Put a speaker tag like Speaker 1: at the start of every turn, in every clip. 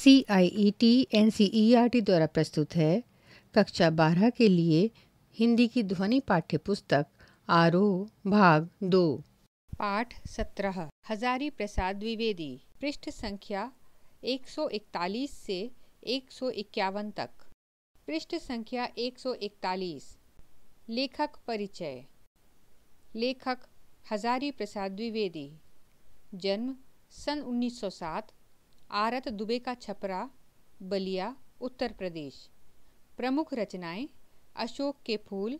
Speaker 1: C I E T N C E R T द्वारा प्रस्तुत है कक्षा बारह के लिए हिंदी की ध्वनि पाठ्य पुस्तक आरोह भाग दो पाठ सत्रह हजारी प्रसाद द्विवेदी पृष्ठ संख्या 141 से 151 तक पृष्ठ संख्या 141 लेखक परिचय लेखक हजारी प्रसाद द्विवेदी जन्म सन 1907 आरत दुबे का छपरा बलिया उत्तर प्रदेश प्रमुख रचनाएं अशोक के फूल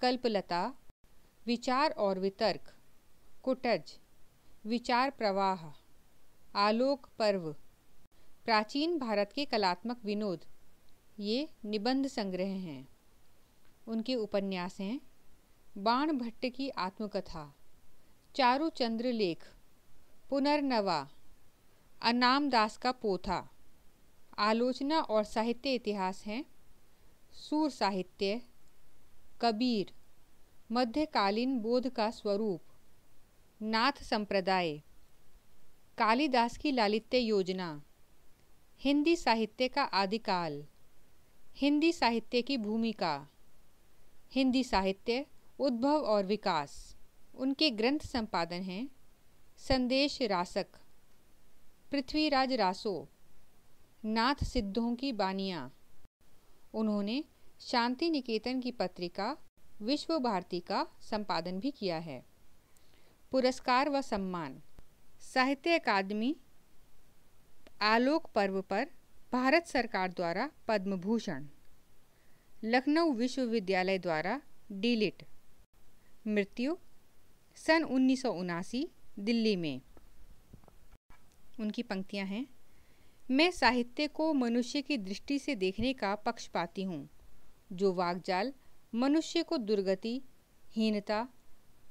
Speaker 1: कल्पलता विचार और वितर्क कुटज विचार प्रवाह आलोक पर्व प्राचीन भारत के कलात्मक विनोद ये निबंध संग्रह हैं उनके उपन्यास हैं बाण भट्ट की आत्मकथा चारुचंद्र लेख पुनर्नवा अनाम दास का पोथा आलोचना और साहित्य इतिहास हैं सूर साहित्य कबीर मध्यकालीन बोध का स्वरूप नाथ संप्रदाय कालिदास की लालित्य योजना हिंदी साहित्य का आदिकाल हिंदी साहित्य की भूमिका हिंदी साहित्य उद्भव और विकास उनके ग्रंथ संपादन हैं संदेश रासक पृथ्वीराज रासो नाथ सिद्धों की बानिया उन्होंने शांति निकेतन की पत्रिका विश्व भारती का संपादन भी किया है पुरस्कार व सम्मान साहित्य अकादमी आलोक पर्व पर भारत सरकार द्वारा पद्म भूषण लखनऊ विश्वविद्यालय द्वारा डीलिट मृत्यु सन उन्नीस दिल्ली में उनकी पंक्तियाँ हैं मैं साहित्य को मनुष्य की दृष्टि से देखने का पक्ष पाती हूँ जो वागजाल मनुष्य को दुर्गति हीनता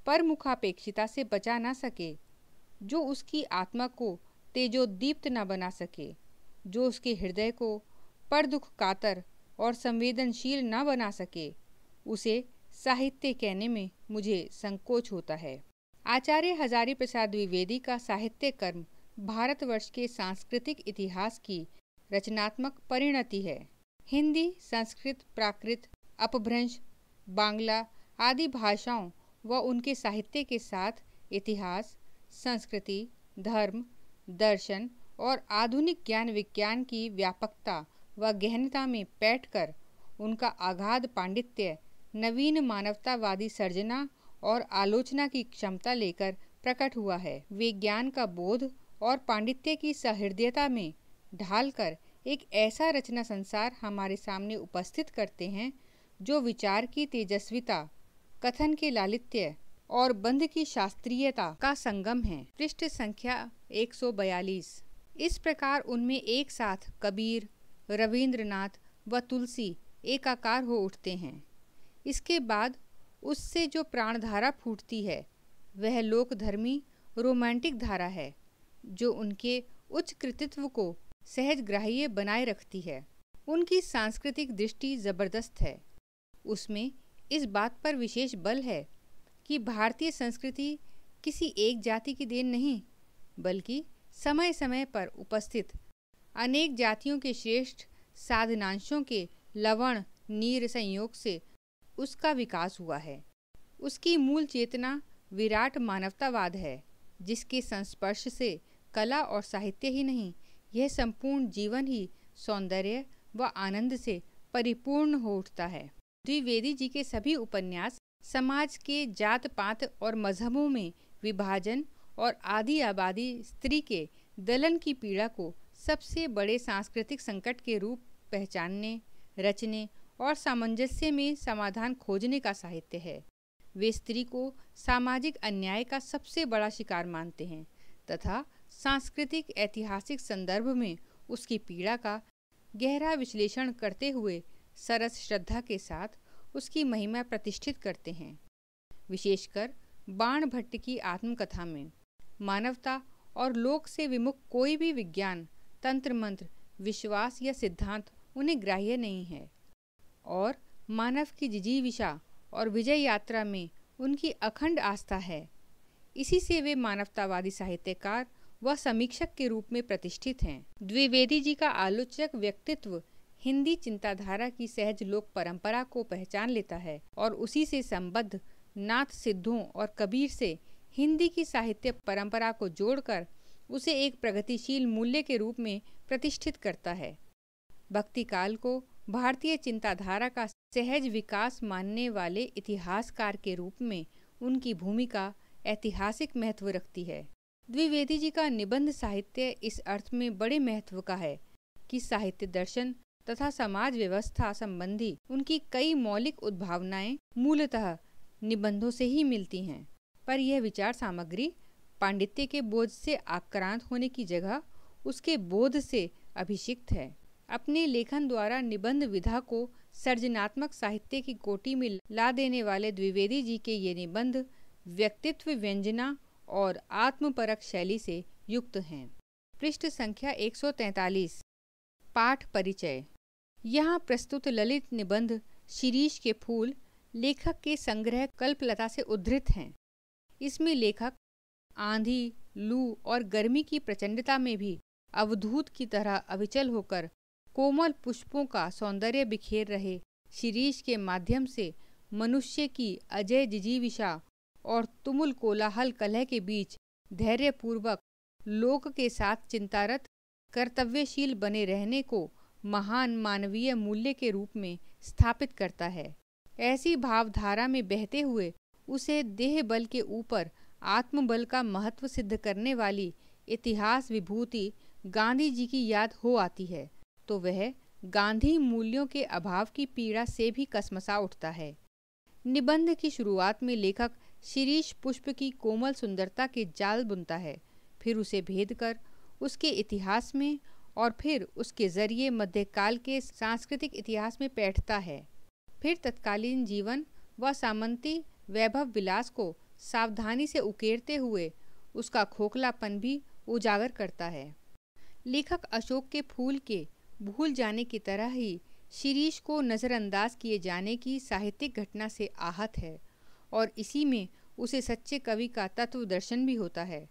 Speaker 1: परमुखापेक्षिता से बचा ना सके जो उसकी आत्मा को तेजोदीप्त न बना सके जो उसके हृदय को पर दुख कातर और संवेदनशील न बना सके उसे साहित्य कहने में मुझे संकोच होता है आचार्य हजारी प्रसाद द्विवेदी का साहित्य कर्म भारतवर्ष के सांस्कृतिक इतिहास की रचनात्मक परिणति है हिंदी संस्कृत प्राकृत अपभ्रंश बांग्ला आदि भाषाओं व उनके साहित्य के साथ इतिहास संस्कृति धर्म दर्शन और आधुनिक ज्ञान विज्ञान की व्यापकता व गहनता में पैठकर उनका आघाध पांडित्य नवीन मानवतावादी सर्जना और आलोचना की क्षमता लेकर प्रकट हुआ है वे ज्ञान का बोध और पांडित्य की सहृदयता में ढालकर एक ऐसा रचना संसार हमारे सामने उपस्थित करते हैं जो विचार की तेजस्विता कथन के लालित्य और बंध की शास्त्रीयता का संगम है पृष्ठ संख्या 142 इस प्रकार उनमें एक साथ कबीर रविंद्रनाथ व तुलसी एकाकार हो उठते हैं इसके बाद उससे जो प्राणधारा फूटती है वह लोकधर्मी रोमांटिक धारा है जो उनके उच्च कृतित्व को सहज ग्राह्य बनाए रखती है उनकी सांस्कृतिक दृष्टि जबरदस्त है उसमें इस बात पर विशेष बल है कि भारतीय संस्कृति किसी एक जाति की देन नहीं बल्कि समय समय पर उपस्थित अनेक जातियों के श्रेष्ठ साधनांशों के लवण नीर संयोग से उसका विकास हुआ है उसकी मूल चेतना विराट मानवतावाद है जिसके संस्पर्श से कला और साहित्य ही नहीं यह संपूर्ण जीवन ही सौंदर्य व आनंद से परिपूर्ण हो उठता है द्विवेदी जी के सभी उपन्यास समाज के जात पात और मजहबों में विभाजन और आदि आबादी स्त्री के दलन की पीड़ा को सबसे बड़े सांस्कृतिक संकट के रूप पहचानने रचने और सामंजस्य में समाधान खोजने का साहित्य है वे स्त्री को सामाजिक अन्याय का सबसे बड़ा शिकार मानते हैं तथा सांस्कृतिक ऐतिहासिक संदर्भ में उसकी पीड़ा का गहरा विश्लेषण करते हुए सरस श्रद्धा के साथ उसकी महिमा प्रतिष्ठित करते हैं विशेषकर बाण भट्ट की आत्मकथा में मानवता और लोक से विमुख कोई भी विज्ञान तंत्र मंत्र विश्वास या सिद्धांत उन्हें ग्राह्य नहीं है और मानव की जिजीविषा और विजय यात्रा में उनकी अखंड आस्था है इसी से वे मानवतावादी साहित्यकार व समीक्षक के रूप में प्रतिष्ठित हैं द्विवेदी जी का आलोचक व्यक्तित्व हिंदी चिंताधारा की सहज लोक परंपरा को पहचान लेता है और उसी से संबद्ध नाथ सिद्धों और कबीर से हिंदी की साहित्य परंपरा को जोड़कर उसे एक प्रगतिशील मूल्य के रूप में प्रतिष्ठित करता है भक्ति काल को भारतीय चिंताधारा का सहज विकास मानने वाले इतिहासकार के रूप में उनकी भूमिका ऐतिहासिक महत्व रखती है द्विवेदी जी का निबंध साहित्य इस अर्थ में बड़े महत्व का है कि साहित्य दर्शन तथा समाज व्यवस्था संबंधी उनकी कई मौलिक उद्भावनाएं मूलतः निबंधों से ही मिलती हैं पर यह विचार सामग्री पांडित्य के बोध से आक्रांत होने की जगह उसके बोध से अभिषिक्त है अपने लेखन द्वारा निबंध विधा को सर्जनात्मक साहित्य की कोटि में ला देने वाले द्विवेदी जी के ये निबंध व्यक्तित्व व्यंजना और आत्मपरक शैली से युक्त हैं पृष्ठ संख्या 143 पाठ परिचय यहाँ प्रस्तुत ललित निबंध शिरीष के फूल लेखक के संग्रह कल्पलता से उद्धृत हैं इसमें लेखक आंधी लू और गर्मी की प्रचंडता में भी अवधूत की तरह अविचल होकर कोमल पुष्पों का सौंदर्य बिखेर रहे शिरीष के माध्यम से मनुष्य की अजय जिजीविषा और तुमुल कोलाहल कलह के बीच धैर्यपूर्वक लोक के साथ चिंतारत कर्तव्यशील बने रहने को महान मानवीय मूल्य के रूप में स्थापित करता है ऐसी भावधारा में बहते हुए उसे देह बल के ऊपर आत्मबल का महत्व सिद्ध करने वाली इतिहास विभूति गांधी जी की याद हो आती है तो वह गांधी मूल्यों के अभाव की पीड़ा से भी कसमसा उठता है निबंध की शुरुआत में लेखक शिरीष पुष्प की कोमल सुंदरता के जाल बुनता है फिर उसे भेद कर उसके इतिहास में और फिर उसके जरिए मध्यकाल के सांस्कृतिक इतिहास में बैठता है फिर तत्कालीन जीवन व सामंती वैभव विलास को सावधानी से उकेरते हुए उसका खोखलापन भी उजागर करता है लेखक अशोक के फूल के भूल जाने की तरह ही शिरीष को नज़रअंदाज किए जाने की साहित्यिक घटना से आहत है और इसी में उसे सच्चे कवि का तत्व दर्शन भी होता है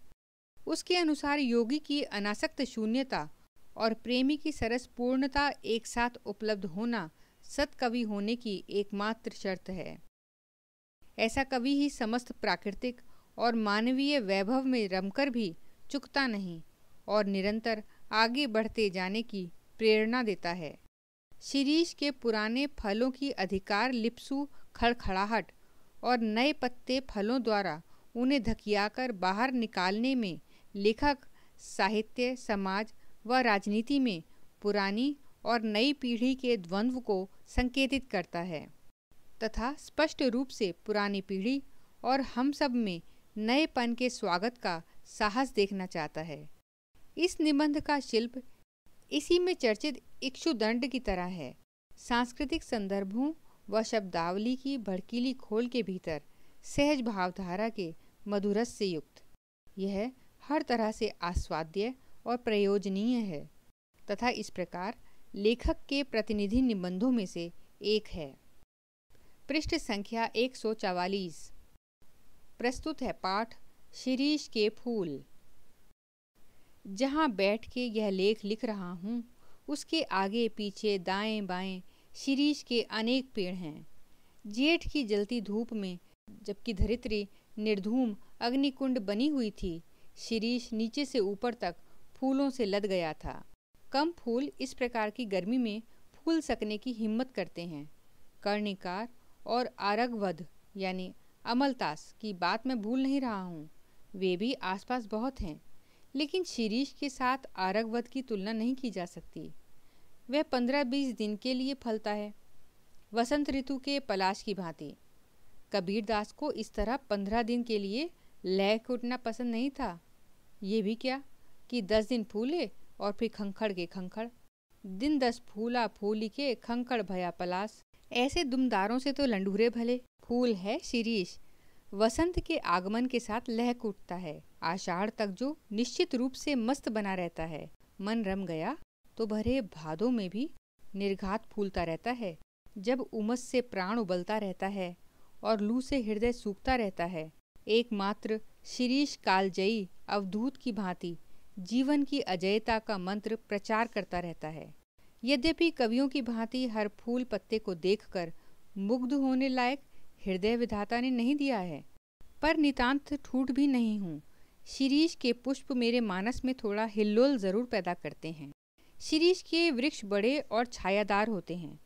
Speaker 1: उसके अनुसार योगी की अनासक्त शून्यता और प्रेमी की सरस पूर्णता एक साथ उपलब्ध होना सत कवि होने की एकमात्र शर्त है ऐसा कवि ही समस्त प्राकृतिक और मानवीय वैभव में रमकर भी चुकता नहीं और निरंतर आगे बढ़ते जाने की प्रेरणा देता है शिरीष के पुराने फलों की अधिकार लिप्सु खड़खड़ाहट और नए पत्ते फलों द्वारा उन्हें धकियाकर बाहर निकालने में लेखक साहित्य समाज व राजनीति में पुरानी और नई पीढ़ी के द्वंद्व को संकेतित करता है तथा स्पष्ट रूप से पुरानी पीढ़ी और हम सब में नएपन के स्वागत का साहस देखना चाहता है इस निबंध का शिल्प इसी में चर्चित इक्षुदंड की तरह है सांस्कृतिक संदर्भों व शब्दावली की भड़कीली खोल के भीतर सहज भावधारा के मधुरस से युक्त यह हर तरह से आस्वाद्य और प्रयोजनीय है तथा इस प्रकार लेखक के प्रतिनिधि निबंधों में से एक है पृष्ठ संख्या एक प्रस्तुत है पाठ शिरीष के फूल जहाँ बैठ के यह लेख लिख रहा हूँ उसके आगे पीछे दाएं बाएं शीरीष के अनेक पेड़ हैं जेठ की जलती धूप में जबकि धरित्री निर्धूम अग्निकुंड बनी हुई थी शीरीष नीचे से ऊपर तक फूलों से लद गया था कम फूल इस प्रकार की गर्मी में फूल सकने की हिम्मत करते हैं कर्णिकार और आरगवध यानी अमलतास की बात मैं भूल नहीं रहा हूँ वे भी आसपास बहुत हैं लेकिन शीरीष के साथ आरगवध की तुलना नहीं की जा सकती वह पंद्रह बीस दिन के लिए फलता है वसंत ऋतु के पलाश की भांति कबीर दास को इस तरह पंद्रह दिन के लिए लह उठना पसंद नहीं था ये भी क्या कि दस दिन फूले और फिर खंखड़ के खंखड़ दिन दस फूला फूली के खंखड़ भया पलाश ऐसे दुमदारों से तो लंडूरे भले फूल है शिरीष वसंत के आगमन के साथ लहक उठता है आषाढ़ तक जो निश्चित रूप से मस्त बना रहता है मन रम गया तो भरे भादों में भी निर्घात फूलता रहता है जब उमस से प्राण उबलता रहता है और लू से हृदय सूखता रहता है एकमात्र शिरीष कालजयी अवधूत की भांति जीवन की अजयता का मंत्र प्रचार करता रहता है यद्यपि कवियों की भांति हर फूल पत्ते को देखकर मुग्ध होने लायक हृदय विधाता ने नहीं दिया है पर नितांत ठूट भी नहीं हूँ शिरीष के पुष्प मेरे मानस में थोड़ा हिल्लोल ज़रूर पैदा करते हैं शिरीष के वृक्ष बड़े और छायादार होते हैं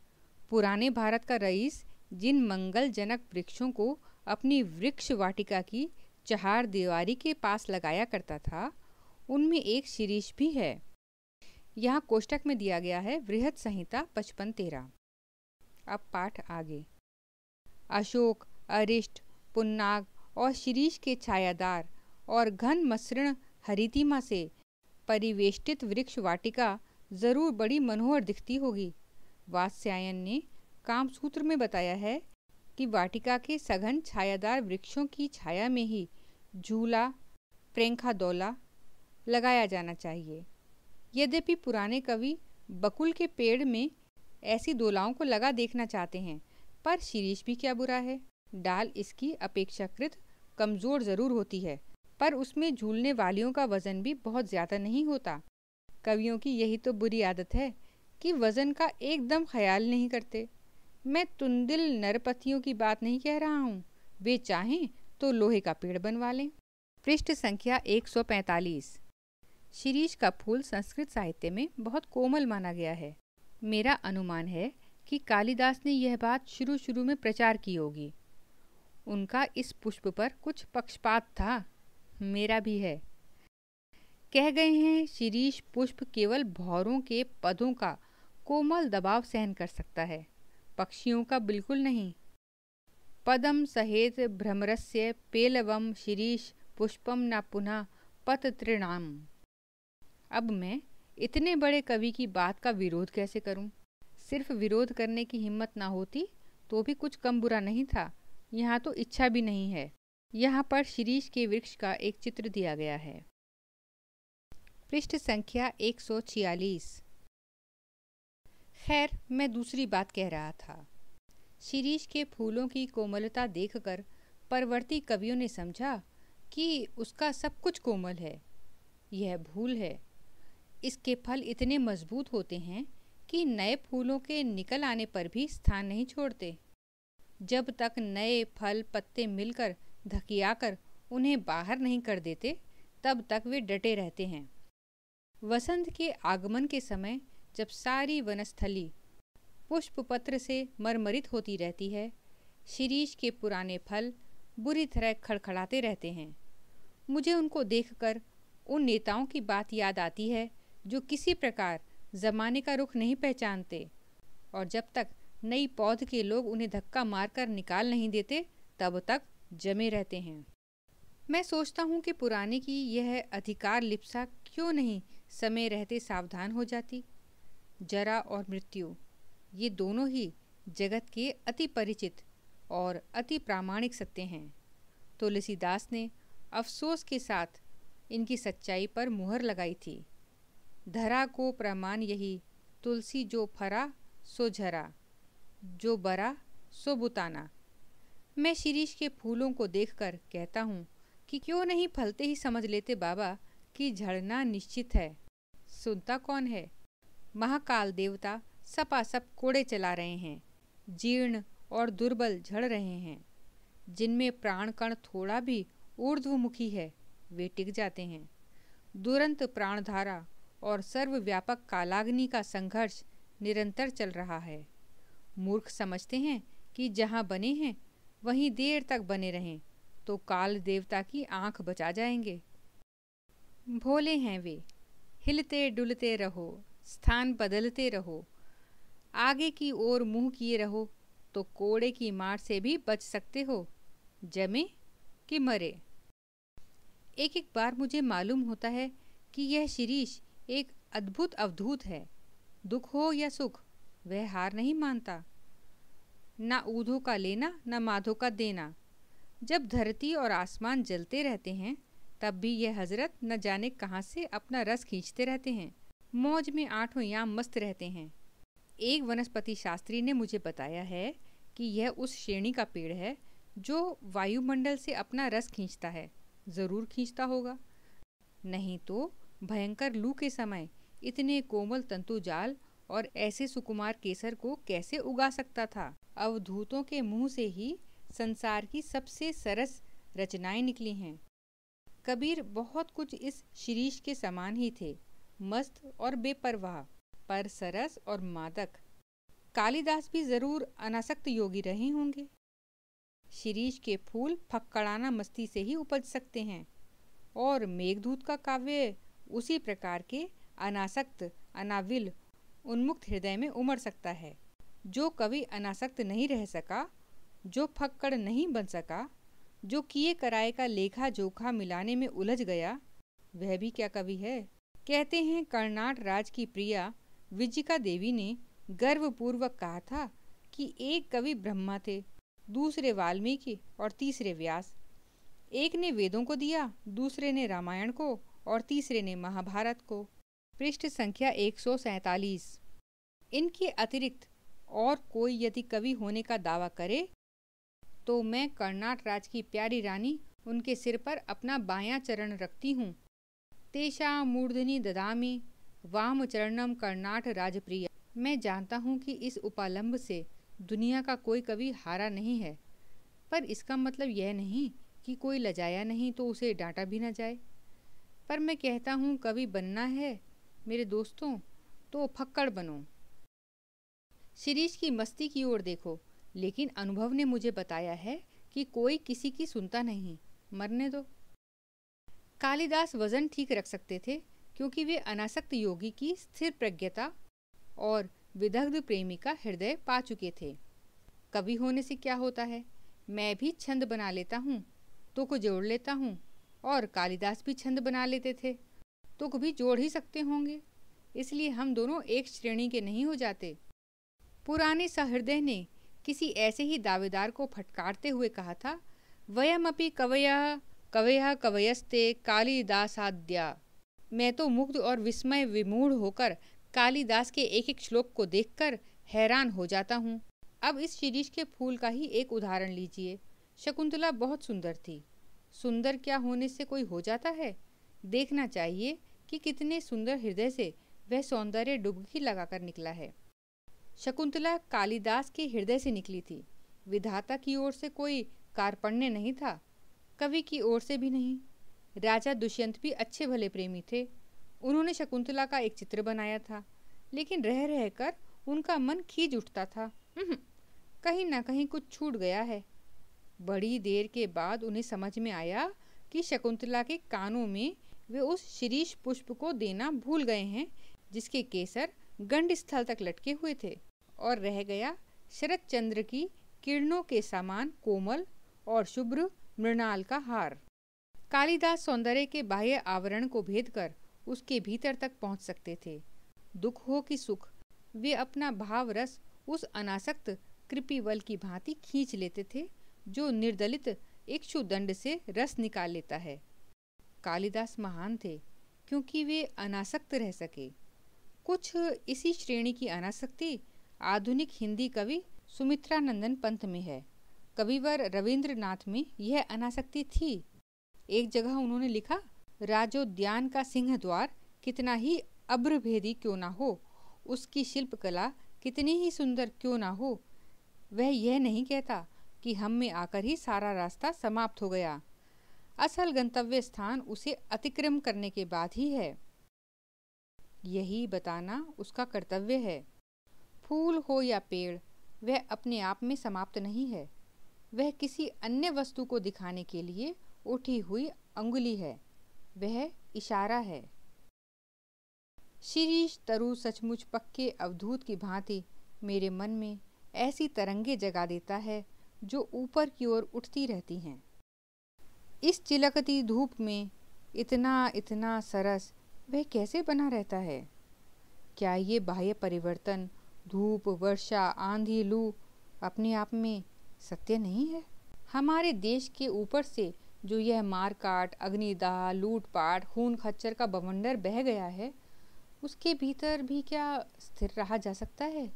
Speaker 1: पुराने भारत का रईस जिन मंगलजनक वृक्षों को अपनी वृक्ष वाटिका की चहार दीवारी के पास लगाया करता था उनमें एक शिरीष भी है यहाँ कोष्टक में दिया गया है वृहद संहिता पचपन तेरह अब पाठ आगे अशोक अरिष्ट पुन्नाग और शिरीष के छायादार और घन मसृण हरितिमा से परिवेष्टित वृक्ष वाटिका ज़रूर बड़ी मनोहर दिखती होगी वात्स्यायन ने कामसूत्र में बताया है कि वाटिका के सघन छायादार वृक्षों की छाया में ही झूला प्रेंखा दौला लगाया जाना चाहिए यद्यपि पुराने कवि बकुल के पेड़ में ऐसी दोलाओं को लगा देखना चाहते हैं पर शीरीष भी क्या बुरा है डाल इसकी अपेक्षाकृत कमज़ोर ज़रूर होती है पर उसमें झूलने वालियों का वज़न भी बहुत ज़्यादा नहीं होता कवियों की यही तो बुरी आदत है कि वज़न का एकदम ख्याल नहीं करते मैं तुंदिल नरपतियों की बात नहीं कह रहा हूँ वे चाहें तो लोहे का पेड़ बनवा लें पृष्ठ संख्या 145 शिरीष का फूल संस्कृत साहित्य में बहुत कोमल माना गया है मेरा अनुमान है कि कालिदास ने यह बात शुरू शुरू में प्रचार की होगी उनका इस पुष्प पर कुछ पक्षपात था मेरा भी है कह गए हैं शिरीष पुष्प केवल भौरों के पदों का कोमल दबाव सहन कर सकता है पक्षियों का बिल्कुल नहीं पदम सहेत भ्रमरस्य पेलवम शिरीष पुष्पम ना पुनः पत तृणाम अब मैं इतने बड़े कवि की बात का विरोध कैसे करूं? सिर्फ विरोध करने की हिम्मत ना होती तो भी कुछ कम बुरा नहीं था यहाँ तो इच्छा भी नहीं है यहाँ पर शीरीष के वृक्ष का एक चित्र दिया गया है पृष्ठ संख्या एक खैर मैं दूसरी बात कह रहा था शिरीष के फूलों की कोमलता देखकर परवर्ती कवियों ने समझा कि उसका सब कुछ कोमल है यह भूल है इसके फल इतने मजबूत होते हैं कि नए फूलों के निकल आने पर भी स्थान नहीं छोड़ते जब तक नए फल पत्ते मिलकर धकियाकर उन्हें बाहर नहीं कर देते तब तक वे डटे रहते हैं वसंत के आगमन के समय जब सारी वनस्थली पुष्प पत्र से मरमरित होती रहती है शिरीष के पुराने फल बुरी तरह खड़खड़ाते रहते हैं मुझे उनको देखकर उन नेताओं की बात याद आती है जो किसी प्रकार ज़माने का रुख नहीं पहचानते और जब तक नई पौध के लोग उन्हें धक्का मारकर निकाल नहीं देते तब तक जमे रहते हैं मैं सोचता हूँ कि पुराने की यह अधिकार लिप्सा क्यों नहीं समय रहते सावधान हो जाती जरा और मृत्यु ये दोनों ही जगत के अति परिचित और अति प्रामाणिक सत्य हैं तुलसीदास तो ने अफसोस के साथ इनकी सच्चाई पर मुहर लगाई थी धरा को प्रमाण यही तुलसी जो फरा सो झरा जो बरा सो बुताना मैं शिरीष के फूलों को देखकर कहता हूँ कि क्यों नहीं फलते ही समझ लेते बाबा कि झड़ना निश्चित है सुनता कौन है महाकाल देवता सपासप कोड़े चला रहे हैं जीर्ण और दुर्बल झड़ रहे हैं जिनमें प्राण कण थोड़ा भी ऊर्ध्वमुखी है वे टिक जाते हैं दुरंत प्राणधारा और सर्वव्यापक कालाग्नि का संघर्ष निरंतर चल रहा है मूर्ख समझते हैं कि जहाँ बने हैं वहीं देर तक बने रहें तो काल देवता की आंख बचा जाएंगे भोले हैं वे हिलते डुलते रहो स्थान बदलते रहो आगे की ओर मुंह किए रहो तो कोड़े की मार से भी बच सकते हो जमे कि मरे एक एक बार मुझे मालूम होता है कि यह शिरीष एक अद्भुत अवधूत है दुख हो या सुख वह हार नहीं मानता ना ऊधों का लेना ना माधो का देना जब धरती और आसमान जलते रहते हैं तब भी यह हजरत न जाने कहाँ से अपना रस खींचते रहते हैं मौज में आठों याम मस्त रहते हैं एक वनस्पति शास्त्री ने मुझे बताया है कि यह उस श्रेणी का पेड़ है जो वायुमंडल से अपना रस खींचता है ज़रूर खींचता होगा नहीं तो भयंकर लू के समय इतने कोमल तंतु जाल और ऐसे सुकुमार केसर को कैसे उगा सकता था अवधूतों के मुंह से ही संसार की सबसे सरस रचनाएं निकली हैं कबीर बहुत कुछ इस शीरीष के समान ही थे मस्त और बेपरवाह पर सरस और मादक कालिदास भी जरूर अनासक्त योगी रहे होंगे शीरीष के फूल फक्कड़ाना मस्ती से ही उपज सकते हैं और मेघदूत का काव्य उसी प्रकार के अनासक्त अनाविल उन्मुक्त हृदय में उमड़ सकता है जो कभी अनासक्त नहीं रह सका जो फक्कड़ नहीं बन सका जो किए कराए का लेखा जोखा मिलाने में उलझ गया वह भी क्या कवि है कहते हैं कर्नाट राज की प्रिया विजिका देवी ने गर्वपूर्वक कहा था कि एक कवि ब्रह्मा थे दूसरे वाल्मीकि और तीसरे व्यास एक ने वेदों को दिया दूसरे ने रामायण को और तीसरे ने महाभारत को पृष्ठ संख्या एक इनके अतिरिक्त और कोई यदि कवि होने का दावा करे तो मैं कर्नाट राज की प्यारी रानी उनके सिर पर अपना बायां चरण रखती हूँ तेषा मूर्धनी ददामी वाम चरणम कर्नाट राजप्रिय मैं जानता हूँ कि इस उपालंब से दुनिया का कोई कवि हारा नहीं है पर इसका मतलब यह नहीं कि कोई लजाया नहीं तो उसे डांटा भी ना जाए पर मैं कहता हूँ कवि बनना है मेरे दोस्तों तो फक्कड़ बनो शिरीष की मस्ती की ओर देखो लेकिन अनुभव ने मुझे बताया है कि कोई किसी की सुनता नहीं मरने दो कालिदास वजन ठीक रख सकते थे क्योंकि वे अनासक्त योगी की स्थिर प्रज्ञता और विदग्ध प्रेमी का हृदय पा चुके थे कवि होने से क्या होता है मैं भी छंद बना लेता हूँ तो को जोड़ लेता हूँ और कालिदास भी छंद बना लेते थे तो कभी जोड़ ही सकते होंगे इसलिए हम दोनों एक श्रेणी के नहीं हो जाते पुराने सहृदय ने किसी ऐसे ही दावेदार को फटकारते हुए कहा था वयमपि कवय कवय कवयस्ते कालिदासाद्या मैं तो मुग्ध और विस्मय विमूढ़ होकर कालिदास के एक एक श्लोक को देखकर हैरान हो जाता हूँ अब इस शीरीष के फूल का ही एक उदाहरण लीजिए शकुंतला बहुत सुंदर थी सुंदर क्या होने से कोई हो जाता है देखना चाहिए कि कितने सुंदर हृदय से वह सौंदर्य डुबकी लगाकर निकला है शकुंतला कालिदास के हृदय से निकली थी विधाता की ओर से कोई कारपण्य नहीं था कवि की ओर से भी नहीं राजा दुष्यंत भी अच्छे भले प्रेमी थे उन्होंने शकुंतला का एक चित्र बनाया था लेकिन रह रह कर उनका मन खींच उठता था हम्म, कहीं ना कहीं कुछ छूट गया है बड़ी देर के बाद उन्हें समझ में आया कि शकुंतला के कानों में वे उस शीरीष पुष्प को देना भूल गए हैं जिसके केसर गंड स्थल तक लटके हुए थे और रह गया शरद चंद्र की किरणों के समान कोमल और शुभ्र मृणाल का हार कालिदास सौंदर्य के बाह्य आवरण को भेद कर उसके भीतर तक पहुंच सकते थे दुख हो कि सुख वे अपना भाव रस उस अनासक्त कृपिवल की भांति खींच लेते थे जो निर्दलित इक्षुदंड से रस निकाल लेता है कालिदास महान थे क्योंकि वे अनासक्त रह सके कुछ इसी श्रेणी की अनासक्ति आधुनिक हिंदी कवि सुमित्रानंदन पंथ में है कविवर रविंद्रनाथ में यह अनासक्ति थी एक जगह उन्होंने लिखा राजोद्यान का सिंह द्वार कितना ही अभ्रभेदी क्यों ना हो उसकी शिल्पकला कितनी ही सुंदर क्यों ना हो वह यह नहीं कहता कि हम में आकर ही सारा रास्ता समाप्त हो गया असल गंतव्य स्थान उसे अतिक्रम करने के बाद ही है यही बताना उसका कर्तव्य है फूल हो या पेड़ वह अपने आप में समाप्त नहीं है वह किसी अन्य वस्तु को दिखाने के लिए उठी हुई अंगुली है वह इशारा है शीरीष तरु सचमुच पक्के अवधूत की भांति मेरे मन में ऐसी तरंगे जगा देता है जो ऊपर की ओर उठती रहती हैं इस चिलकती धूप में इतना इतना सरस वह कैसे बना रहता है क्या ये बाह्य परिवर्तन धूप वर्षा आंधी लू अपने आप में सत्य नहीं है हमारे देश के ऊपर से जो यह मारकाट अग्निदाह लूटपाट खून खच्चर का बवंडर बह गया है उसके भीतर भी क्या स्थिर रहा जा सकता है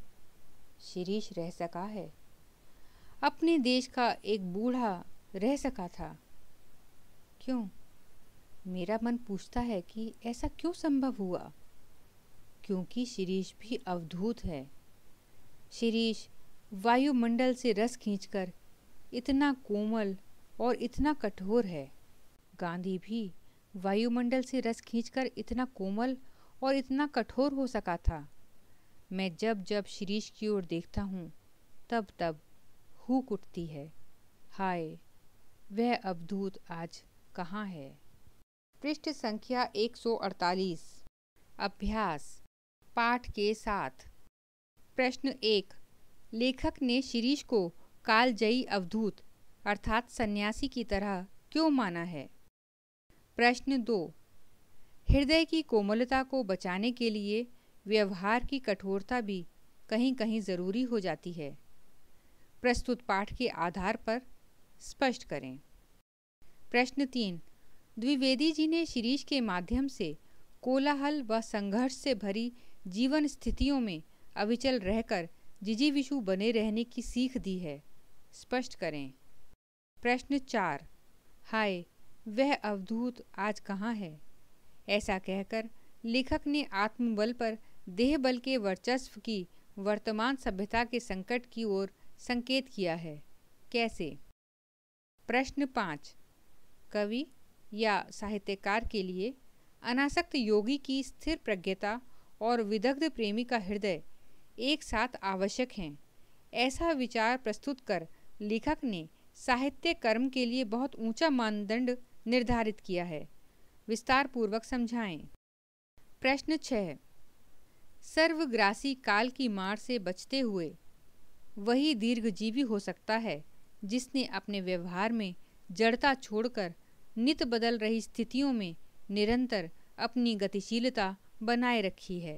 Speaker 1: शिरीष रह सका है अपने देश का एक बूढ़ा रह सका था क्यों मेरा मन पूछता है कि ऐसा क्यों संभव हुआ क्योंकि शिरीष भी अवधूत है शिरीष वायुमंडल से रस खींचकर इतना कोमल और इतना कठोर है गांधी भी वायुमंडल से रस खींचकर इतना कोमल और इतना कठोर हो सका था मैं जब जब शिरीष की ओर देखता हूँ तब तब फूक उठती है हाय वह अवधूत आज कहाँ है पृष्ठ संख्या 148 अभ्यास पाठ के साथ प्रश्न एक लेखक ने शिरीष को कालजयी अवधूत अर्थात सन्यासी की तरह क्यों माना है प्रश्न दो हृदय की कोमलता को बचाने के लिए व्यवहार की कठोरता भी कहीं कहीं ज़रूरी हो जाती है प्रस्तुत पाठ के आधार पर स्पष्ट करें प्रश्न तीन द्विवेदी जी ने शिरीष के माध्यम से कोलाहल व संघर्ष से भरी जीवन स्थितियों में अविचल रहकर जिजी विशु बने रहने की सीख दी है स्पष्ट करें प्रश्न चार हाय वह अवधूत आज कहाँ है ऐसा कहकर लेखक ने आत्मबल पर देह बल के वर्चस्व की वर्तमान सभ्यता के संकट की ओर संकेत किया है कैसे प्रश्न पाँच कवि या साहित्यकार के लिए अनासक्त योगी की स्थिर प्रज्ञता और विदग्ध प्रेमी का हृदय एक साथ आवश्यक हैं ऐसा विचार प्रस्तुत कर लेखक ने साहित्य कर्म के लिए बहुत ऊंचा मानदंड निर्धारित किया है विस्तार पूर्वक समझाएं प्रश्न छः सर्वग्रासी काल की मार से बचते हुए वही दीर्घजीवी हो सकता है जिसने अपने व्यवहार में जड़ता छोड़कर नित बदल रही स्थितियों में निरंतर अपनी गतिशीलता बनाए रखी है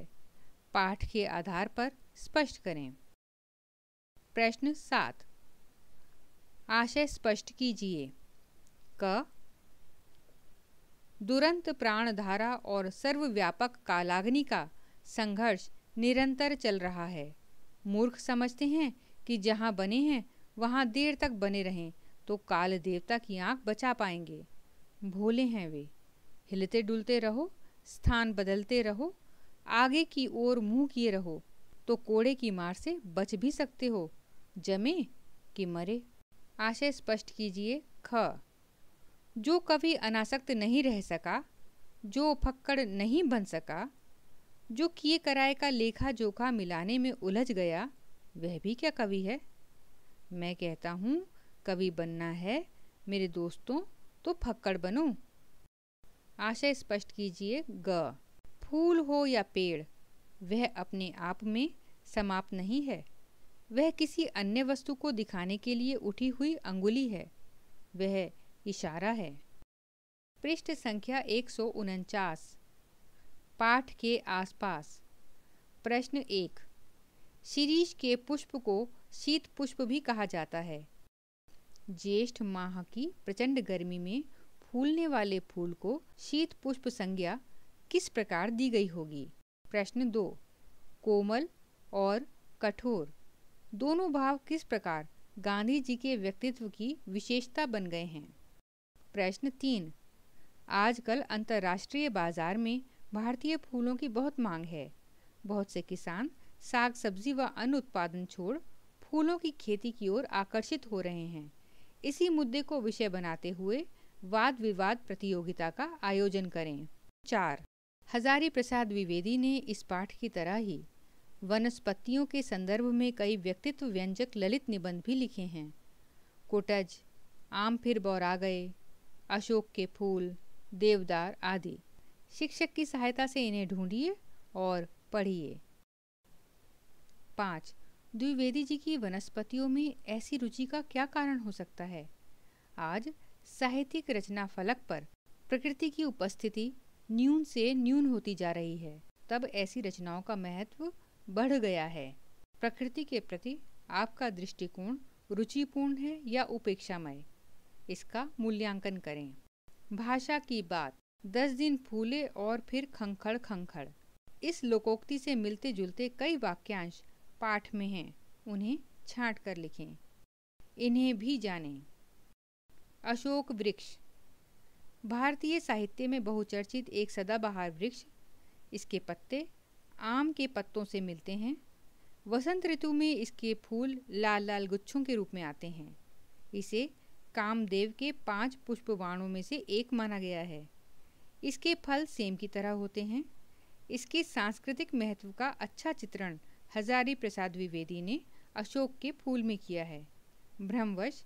Speaker 1: पाठ के आधार पर स्पष्ट करें प्रश्न सात आशय स्पष्ट कीजिए क दुरंत प्राणधारा और सर्वव्यापक कालाग्नि का संघर्ष निरंतर चल रहा है मूर्ख समझते हैं कि जहाँ बने हैं वहाँ देर तक बने रहें तो काल देवता की आंख बचा पाएंगे भोले हैं वे हिलते डुलते रहो स्थान बदलते रहो आगे की ओर मुंह किए रहो तो कोड़े की मार से बच भी सकते हो जमे कि मरे आशय स्पष्ट कीजिए ख जो कभी अनासक्त नहीं रह सका जो फक्कड़ नहीं बन सका जो किए कराए का लेखा जोखा मिलाने में उलझ गया वह भी क्या कवि है मैं कहता हूँ कवि बनना है मेरे दोस्तों तो फक्कड़ बनो आशय स्पष्ट कीजिए ग फूल हो या पेड़ वह अपने आप में समाप्त नहीं है वह किसी अन्य वस्तु को दिखाने के लिए उठी हुई अंगुली है वह इशारा है पृष्ठ संख्या एक पाठ के आसपास प्रश्न एक शिरीष के पुष्प को शीत पुष्प भी कहा जाता है ज्येष्ठ माह की प्रचंड गर्मी में फूलने वाले फूल को शीत पुष्प संज्ञा किस प्रकार दी गई होगी प्रश्न दो कोमल और कठोर दोनों भाव किस प्रकार गांधी जी के व्यक्तित्व की विशेषता बन गए हैं प्रश्न तीन आजकल अंतर्राष्ट्रीय बाजार में भारतीय फूलों की बहुत मांग है बहुत से किसान साग सब्जी व अन्य उत्पादन छोड़ फूलों की खेती की ओर आकर्षित हो रहे हैं इसी मुद्दे को विषय बनाते हुए वाद विवाद प्रतियोगिता का आयोजन करें चार हजारी प्रसाद द्विवेदी ने इस पाठ की तरह ही वनस्पतियों के संदर्भ में कई व्यक्तित्व व्यंजक ललित निबंध भी लिखे हैं कोटज आम फिर बौरा गए अशोक के फूल देवदार आदि शिक्षक की सहायता से इन्हें ढूंढिए और पढ़िए पाँच द्विवेदी जी की वनस्पतियों में ऐसी रुचि का क्या कारण हो सकता है आज साहित्यिक रचना फलक पर प्रकृति की उपस्थिति न्यून से न्यून होती जा रही है तब ऐसी रचनाओं का महत्व बढ़ गया है प्रकृति के प्रति आपका दृष्टिकोण रुचिपूर्ण है या उपेक्षामय इसका मूल्यांकन करें भाषा की बात दस दिन फूले और फिर खंखड़ खंखड़ इस लोकोक्ति से मिलते जुलते कई वाक्यांश पाठ में हैं उन्हें छाँट कर लिखें इन्हें भी जानें अशोक वृक्ष भारतीय साहित्य में बहुचर्चित एक सदाबहार वृक्ष इसके पत्ते आम के पत्तों से मिलते हैं वसंत ऋतु में इसके फूल लाल लाल गुच्छों के रूप में आते हैं इसे कामदेव के पांच पुष्पवाणों में से एक माना गया है इसके फल सेम की तरह होते हैं इसके सांस्कृतिक महत्व का अच्छा चित्रण हजारी प्रसाद द्विवेदी ने अशोक के फूल में किया है ब्रह्मवश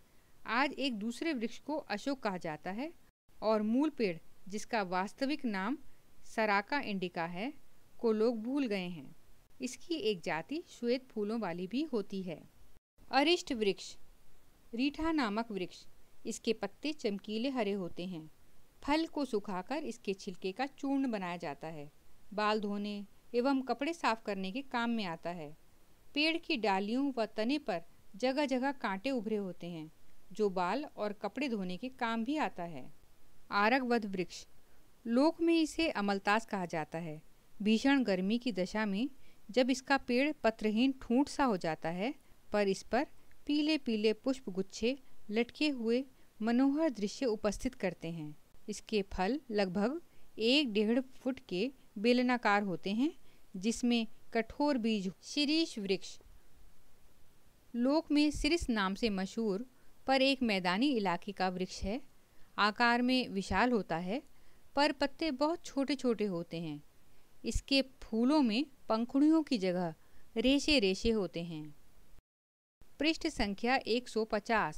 Speaker 1: आज एक दूसरे वृक्ष को अशोक कहा जाता है और मूल पेड़ जिसका वास्तविक नाम सराका इंडिका है को लोग भूल गए हैं इसकी एक जाति श्वेत फूलों वाली भी होती है अरिष्ट वृक्ष रीठा नामक वृक्ष इसके पत्ते चमकीले हरे होते हैं फल को सुखाकर इसके छिलके का चूर्ण बनाया जाता है बाल धोने एवं कपड़े साफ करने के काम में आता है पेड़ की डालियों व तने पर जगह जगह कांटे उभरे होते हैं जो बाल और कपड़े धोने के काम भी आता है आरगवध वृक्ष लोक में इसे अमलतास कहा जाता है भीषण गर्मी की दशा में जब इसका पेड़ पत्रहीन ठूंठ सा हो जाता है पर इस पर पीले पीले पुष्प गुच्छे लटके हुए मनोहर दृश्य उपस्थित करते हैं इसके फल लगभग एक डेढ़ फुट के बेलनाकार होते हैं जिसमें कठोर बीज शीरीष वृक्ष लोक में सिरिस नाम से मशहूर पर एक मैदानी इलाके का वृक्ष है आकार में विशाल होता है पर पत्ते बहुत छोटे छोटे होते हैं इसके फूलों में पंखुड़ियों की जगह रेशे रेशे होते हैं पृष्ठ संख्या 150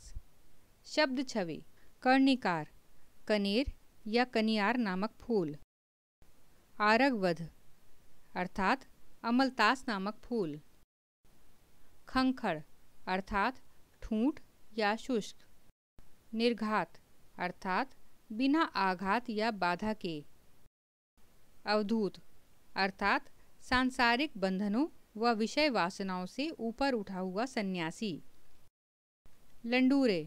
Speaker 1: शब्द छवि कर्णिकार कनेर या कनियार नामक फूल आरगवध अर्थात अमलतास नामक फूल खंखर अर्थात ठूंठ या शुष्क निर्घात अर्थात बिना आघात या बाधा के अवधूत अर्थात सांसारिक बंधनों व विषय वासनाओं से ऊपर उठा हुआ सन्यासी लंडूरे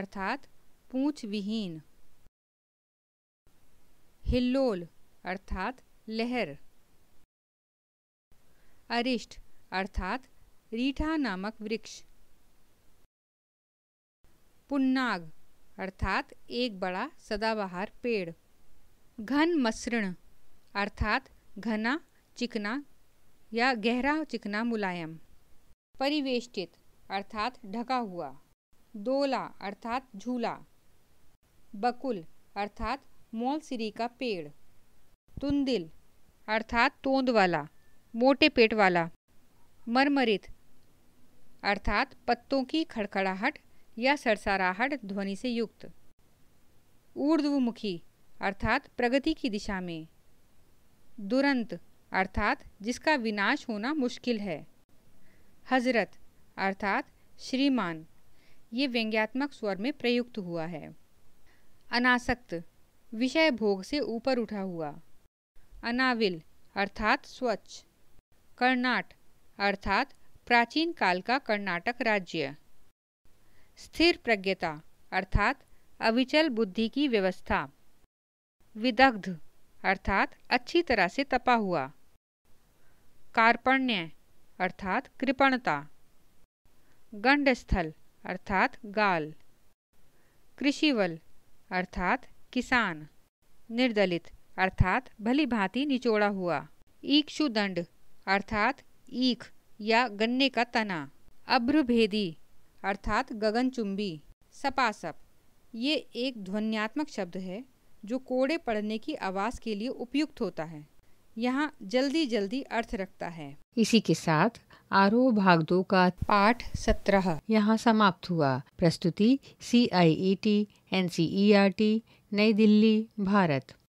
Speaker 1: अर्थात पूछ विहीन हिल्लोल अर्थात लहर अरिष्ट अर्थात रीठा नामक वृक्ष पुन्नाग अर्थात एक बड़ा सदाबहार पेड़ घन मसृण अर्थात घना चिकना या गहरा चिकना मुलायम परिवेष्टित अर्थात ढका हुआ दोला अर्थात झूला बकुल अर्थात मोल सिरी का पेड़ तुंदिल अर्थात तोंद वाला मोटे पेट वाला मरमरित अर्थात पत्तों की खड़खड़ाहट या सरसाराहट ध्वनि से युक्त ऊर्ध्वमुखी अर्थात प्रगति की दिशा में दुरंत अर्थात जिसका विनाश होना मुश्किल है हजरत अर्थात श्रीमान ये व्यंग्यात्मक स्वर में प्रयुक्त हुआ है अनासक्त विषय भोग से ऊपर उठा हुआ अनाविल अर्थात स्वच्छ कर्नाट अर्थात प्राचीन काल का कर्नाटक राज्य स्थिर प्रज्ञता अर्थात अविचल बुद्धि की व्यवस्था विदग्ध अर्थात अच्छी तरह से तपा हुआ कार्पण्य अर्थात कृपणता गंडस्थल अर्थात गाल कृषिवल अर्थात किसान निर्दलित अर्थात भली भांति निचोड़ा हुआ ईक्षुदंड अर्थात ईख या गन्ने का तना अभ्रभेदी अर्थात गगनचुंबी सपासप ये एक ध्वन्यात्मक शब्द है जो कोड़े पड़ने की आवाज़ के लिए उपयुक्त होता है यहाँ जल्दी जल्दी अर्थ रखता है इसी के साथ आरोह भाग दो का पाठ सत्रह यहाँ समाप्त हुआ प्रस्तुति C I E T N C E R T New Delhi Bharat